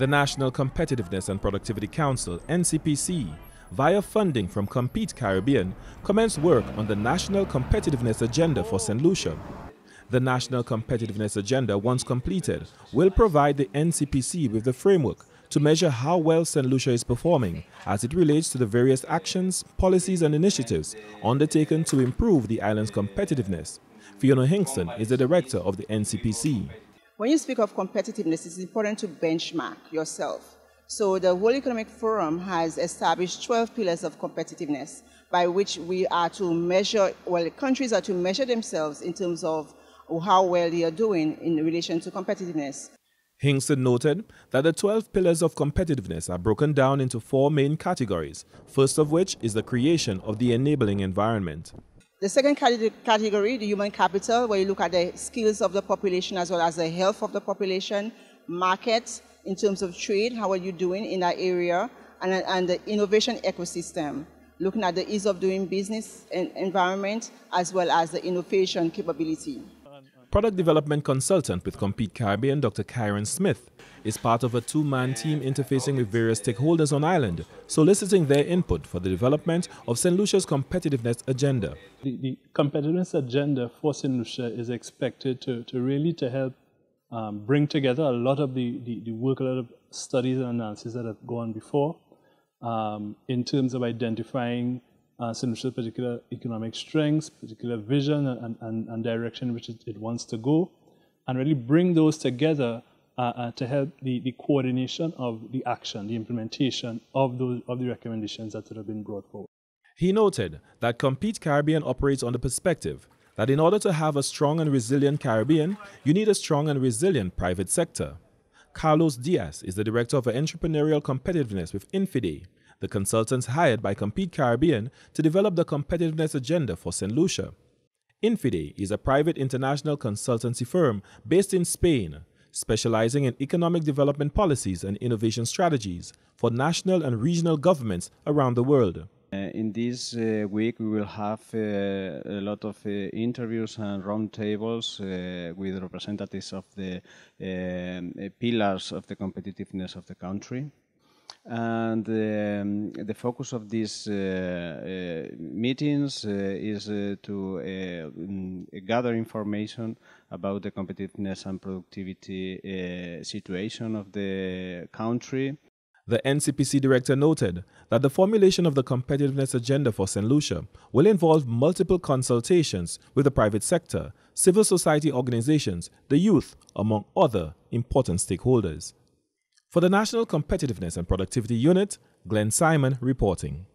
The National Competitiveness and Productivity Council, NCPC, via funding from Compete Caribbean, commenced work on the National Competitiveness Agenda for St. Lucia. The National Competitiveness Agenda, once completed, will provide the NCPC with the framework to measure how well St. Lucia is performing as it relates to the various actions, policies and initiatives undertaken to improve the island's competitiveness. Fiona Hinkson is the director of the NCPC. When you speak of competitiveness, it's important to benchmark yourself. So the World Economic Forum has established 12 pillars of competitiveness by which we are to measure, well, countries are to measure themselves in terms of how well they are doing in relation to competitiveness. Hingston noted that the 12 pillars of competitiveness are broken down into four main categories, first of which is the creation of the enabling environment. The second category, the human capital, where you look at the skills of the population as well as the health of the population, markets in terms of trade, how are you doing in that area, and, and the innovation ecosystem, looking at the ease of doing business and environment as well as the innovation capability. Product development consultant with Compete Caribbean, Dr. Kyron Smith, is part of a two-man team interfacing with various stakeholders on island, soliciting their input for the development of St. Lucia's competitiveness agenda. The, the competitiveness agenda for St. Lucia is expected to, to really to help um, bring together a lot of the, the, the, work, a lot of studies and analysis that have gone before um, in terms of identifying uh, particular economic strengths, particular vision and, and, and direction which it, it, wants to go, and really bring those together uh, uh, to help the, the coordination of the action, the implementation of, those, of the recommendations that have been brought forward. He noted that Compete Caribbean operates on the perspective that in order to have a strong and resilient Caribbean, you need a strong and resilient private sector. Carlos Diaz is the Director of Entrepreneurial Competitiveness with Infide, the consultants hired by Compete Caribbean to develop the competitiveness agenda for St. Lucia. Infide is a private international consultancy firm based in Spain, specializing in economic development policies and innovation strategies for national and regional governments around the world. Uh, in this uh, week, we will have uh, a lot of interviews and roundtables with representatives of the um, pillars of the competitiveness of the country. And um, the focus of these uh, uh, meetings uh, is to mm, gather information about the competitiveness and productivity situation of the country, the NCPC director noted that the formulation of the competitiveness agenda for St. Lucia will involve multiple consultations with the private sector, civil society organizations, the youth, among other important stakeholders. For the National Competitiveness and Productivity Unit, Glenn Simon reporting.